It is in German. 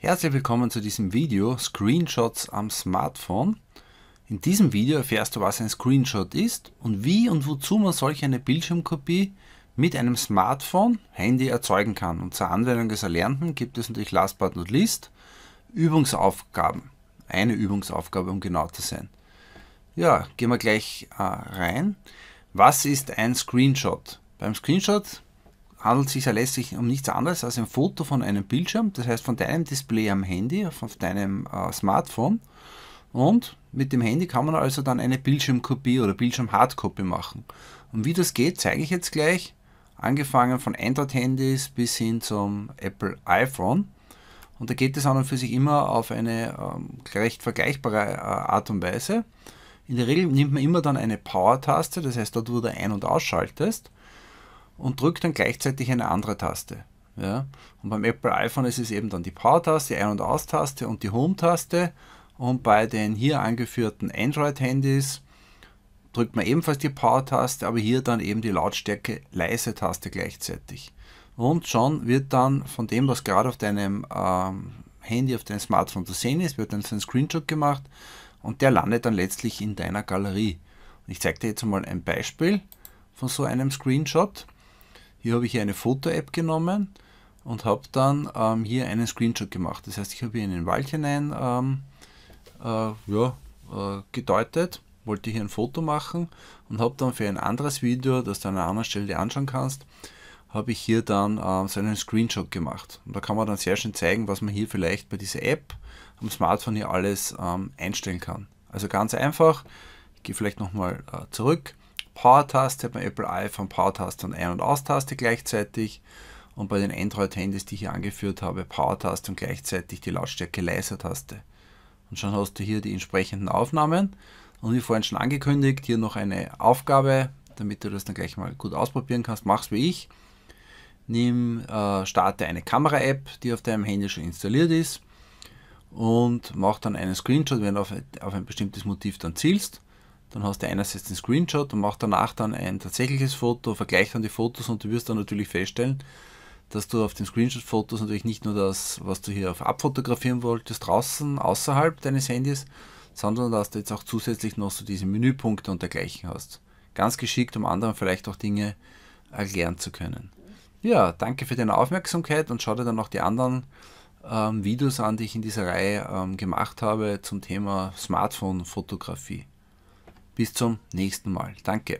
Herzlich willkommen zu diesem Video Screenshots am Smartphone. In diesem Video erfährst du, was ein Screenshot ist und wie und wozu man solch eine Bildschirmkopie mit einem Smartphone, Handy erzeugen kann. Und zur Anwendung des Erlernten gibt es natürlich last but not least Übungsaufgaben. Eine Übungsaufgabe, um genau zu sein. Ja, gehen wir gleich äh, rein. Was ist ein Screenshot? Beim Screenshot handelt es sich letztlich um nichts anderes als ein Foto von einem Bildschirm, das heißt von deinem Display am Handy, auf deinem äh, Smartphone. Und mit dem Handy kann man also dann eine Bildschirmkopie oder Bildschirm-Hardcopy machen. Und wie das geht, zeige ich jetzt gleich. Angefangen von Android-Handys bis hin zum Apple iPhone. Und da geht es an und für sich immer auf eine ähm, recht vergleichbare äh, Art und Weise. In der Regel nimmt man immer dann eine Power-Taste, das heißt dort, wo du ein- und ausschaltest und drücke dann gleichzeitig eine andere Taste. Ja? Und beim Apple iPhone ist es eben dann die Power-Taste, die Ein- und Aus-Taste und die Home-Taste. Und bei den hier angeführten Android-Handys drückt man ebenfalls die Power-Taste, aber hier dann eben die Lautstärke leise Taste gleichzeitig. Und schon wird dann von dem, was gerade auf deinem ähm, Handy, auf deinem Smartphone zu sehen ist, wird dann so ein Screenshot gemacht und der landet dann letztlich in deiner Galerie. Und ich zeige dir jetzt mal ein Beispiel von so einem Screenshot. Hier habe ich eine Foto-App genommen und habe dann ähm, hier einen Screenshot gemacht. Das heißt, ich habe hier in den Wald hinein ähm, äh, ja, äh, gedeutet, wollte hier ein Foto machen und habe dann für ein anderes Video, das du an einer anderen Stelle anschauen kannst, habe ich hier dann ähm, so einen Screenshot gemacht. Und da kann man dann sehr schön zeigen, was man hier vielleicht bei dieser App am Smartphone hier alles ähm, einstellen kann. Also ganz einfach, ich gehe vielleicht nochmal äh, zurück, Power-Taste, hat man Apple iPhone Power-Taste und Ein- und Aus-Taste gleichzeitig. Und bei den Android-Handys, die ich hier angeführt habe, Power-Taste und gleichzeitig die Lautstärke leiser-Taste. Und schon hast du hier die entsprechenden Aufnahmen. Und wie vorhin schon angekündigt, hier noch eine Aufgabe, damit du das dann gleich mal gut ausprobieren kannst. Mach's wie ich. Nimm, äh, starte eine Kamera-App, die auf deinem Handy schon installiert ist und mach dann einen Screenshot, wenn du auf, auf ein bestimmtes Motiv dann zielst dann hast du einerseits den Screenshot und machst danach dann ein tatsächliches Foto, vergleicht dann die Fotos und du wirst dann natürlich feststellen, dass du auf den Screenshot-Fotos natürlich nicht nur das, was du hier auf abfotografieren wolltest, draußen außerhalb deines Handys, sondern dass du jetzt auch zusätzlich noch so diese Menüpunkte und dergleichen hast. Ganz geschickt, um anderen vielleicht auch Dinge erklären zu können. Ja, danke für deine Aufmerksamkeit und schau dir dann auch die anderen ähm, Videos an, die ich in dieser Reihe ähm, gemacht habe zum Thema Smartphone-Fotografie. Bis zum nächsten Mal. Danke.